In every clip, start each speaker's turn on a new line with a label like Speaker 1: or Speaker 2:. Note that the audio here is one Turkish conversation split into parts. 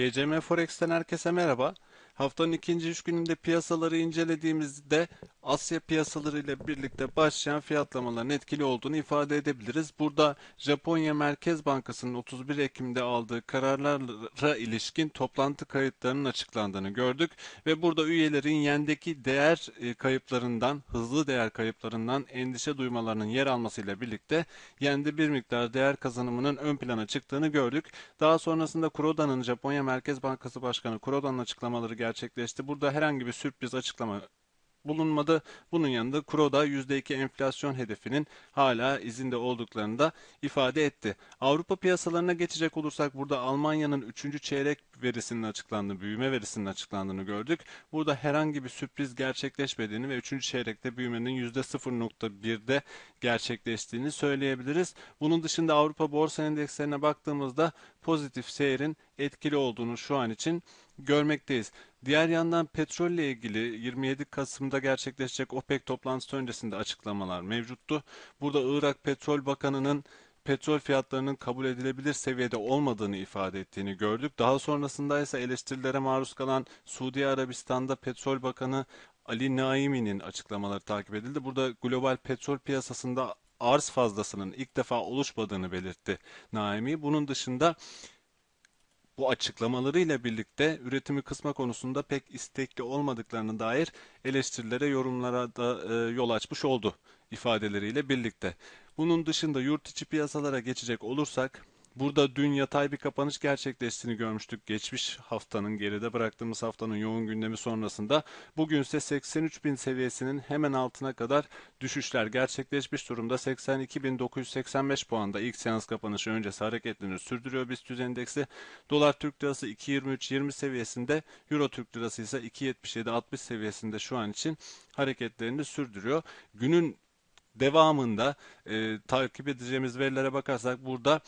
Speaker 1: GCM Forex'ten herkese merhaba. Haftanın ikinci üç gününde piyasaları incelediğimizde Asya piyasaları ile birlikte başlayan fiyatlamaların etkili olduğunu ifade edebiliriz. Burada Japonya Merkez Bankası'nın 31 Ekim'de aldığı kararlara ilişkin toplantı kayıtlarının açıklandığını gördük ve burada üyelerin yendeki değer e, kayıplarından, hızlı değer kayıplarından endişe duymalarının yer almasıyla birlikte yende bir miktar değer kazanımının ön plana çıktığını gördük. Daha sonrasında Kuroda'nın Japonya Merkez Bankası Başkanı Kuroda'nın açıklamaları geldi gerçekleşti. Burada herhangi bir sürpriz açıklama bulunmadı. Bunun yanında Kuroda %2 enflasyon hedefinin hala izinde olduklarını da ifade etti. Avrupa piyasalarına geçecek olursak burada Almanya'nın 3. çeyrek verisinin açıklandığını, büyüme verisinin açıklandığını gördük. Burada herhangi bir sürpriz gerçekleşmediğini ve 3. çeyrekte büyümenin %0.1'de gerçekleştiğini söyleyebiliriz. Bunun dışında Avrupa borsa endekslerine baktığımızda pozitif seyrin etkili olduğunu şu an için görmekteyiz. Diğer yandan petrolle ilgili 27 Kasım'da gerçekleşecek OPEC toplantısı öncesinde açıklamalar mevcuttu. Burada Irak Petrol Bakanı'nın petrol fiyatlarının kabul edilebilir seviyede olmadığını ifade ettiğini gördük. Daha sonrasında ise eleştirilere maruz kalan Suudi Arabistan'da Petrol Bakanı Ali Naimi'nin açıklamaları takip edildi. Burada global petrol piyasasında arz fazlasının ilk defa oluşmadığını belirtti Naimi. Bunun dışında bu açıklamalarıyla birlikte üretimi kısma konusunda pek istekli olmadıklarını dair eleştirilere, yorumlara da e, yol açmış oldu ifadeleriyle birlikte. Bunun dışında yurt içi piyasalara geçecek olursak Burada dün yatay bir kapanış gerçekleştiğini görmüştük. Geçmiş haftanın geride bıraktığımız haftanın yoğun gündemi sonrasında. Bugün ise 83 bin seviyesinin hemen altına kadar düşüşler gerçekleşmiş durumda. 82.985 puanda ilk seans kapanışı öncesi hareketlerini sürdürüyor BIST endeksi. Dolar Türk Lirası 2.23.20 seviyesinde, Euro Türk Lirası ise 2.77.60 seviyesinde şu an için hareketlerini sürdürüyor. Günün devamında e, takip edeceğimiz verilere bakarsak burada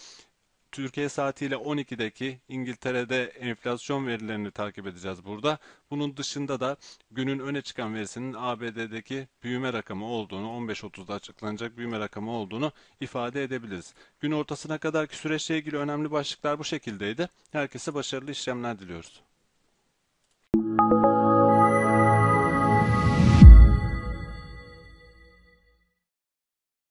Speaker 1: Türkiye saatiyle 12'deki İngiltere'de enflasyon verilerini takip edeceğiz burada. Bunun dışında da günün öne çıkan verisinin ABD'deki büyüme rakamı olduğunu, 15.30'da açıklanacak büyüme rakamı olduğunu ifade edebiliriz. Gün ortasına kadarki süreçle ilgili önemli başlıklar bu şekildeydi. Herkese başarılı işlemler diliyoruz.